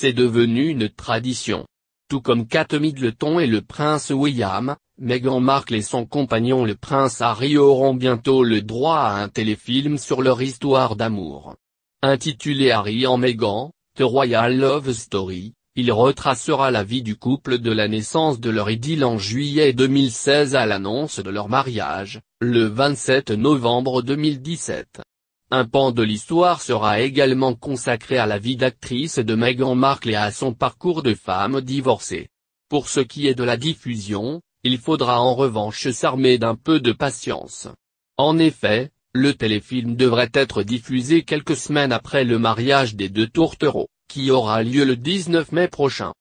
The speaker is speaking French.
c'est devenu une tradition. Tout comme Kate Middleton et le prince William, Meghan Markle et son compagnon le prince Harry auront bientôt le droit à un téléfilm sur leur histoire d'amour. Intitulé Harry en Meghan, The Royal Love Story, il retracera la vie du couple de la naissance de leur idylle en juillet 2016 à l'annonce de leur mariage, le 27 novembre 2017. Un pan de l'histoire sera également consacré à la vie d'actrice de Meghan Markle et à son parcours de femme divorcée. Pour ce qui est de la diffusion, il faudra en revanche s'armer d'un peu de patience. En effet, le téléfilm devrait être diffusé quelques semaines après le mariage des deux tourtereaux, qui aura lieu le 19 mai prochain.